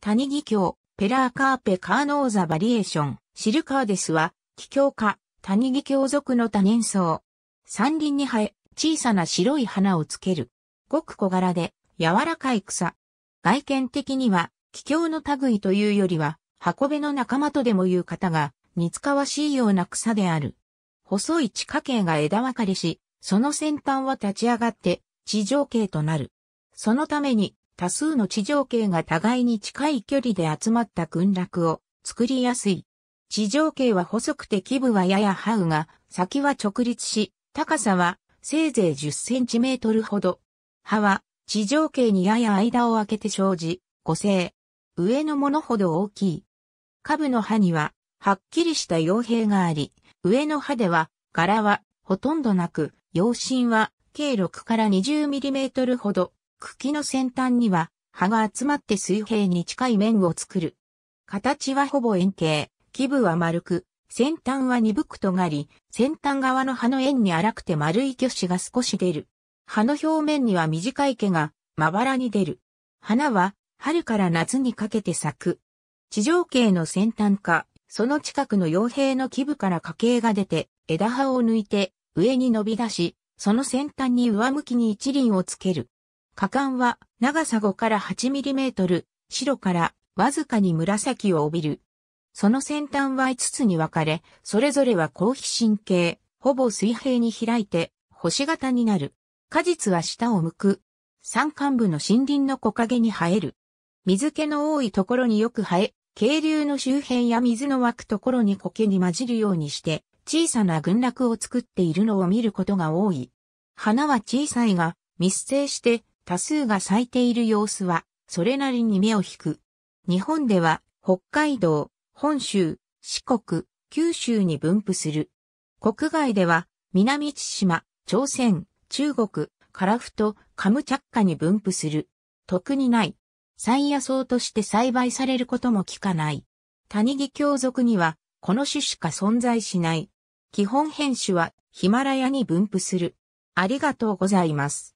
谷義教、ペラーカーペカーノーザバリエーション、シルカーデスは、気境家、谷義教属の多年草。山林に生え、小さな白い花をつける。ごく小柄で、柔らかい草。外見的には、気境の類というよりは、箱辺の仲間とでも言う方が、似つかわしいような草である。細い地下茎が枝分かれし、その先端は立ち上がって、地上茎となる。そのために、多数の地上系が互いに近い距離で集まった群落を作りやすい。地上系は細くて基部はやや這うが、先は直立し、高さはせいぜい10センチメートルほど。葉は地上系にやや間を空けて生じ、個性。上のものほど大きい。下部の葉には、はっきりした傭兵があり、上の葉では、柄はほとんどなく、陽針は計6から2 0トルほど。茎の先端には葉が集まって水平に近い面を作る。形はほぼ円形、基部は丸く、先端は鈍く尖り、先端側の葉の円に荒くて丸い虚子が少し出る。葉の表面には短い毛がまばらに出る。花は春から夏にかけて咲く。地上茎の先端か、その近くの傭兵の基部から花茎が出て、枝葉を抜いて上に伸び出し、その先端に上向きに一輪をつける。果敢は長さ5から8ミリメートル、白からわずかに紫を帯びる。その先端は5つに分かれ、それぞれは高皮神経、ほぼ水平に開いて、星型になる。果実は下を向く。山間部の森林の木陰に生える。水気の多いところによく生え、渓流の周辺や水の湧くところに苔に混じるようにして、小さな群落を作っているのを見ることが多い。花は小さいが、密生して多数が咲いている様子は、それなりに目を引く。日本では、北海道、本州、四国、九州に分布する。国外では、南千島、朝鮮、中国、樺太、カムチャッカに分布する。特にない。山野草として栽培されることも聞かない。谷木教族には、この種しか存在しない。基本編種はヒマラヤに分布する。ありがとうございます。